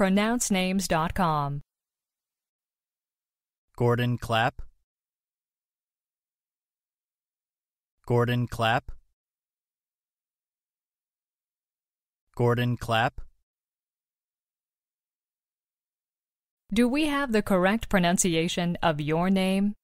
pronouncenames.com. Gordon Clapp. Gordon Clapp. Gordon Clapp. Do we have the correct pronunciation of your name?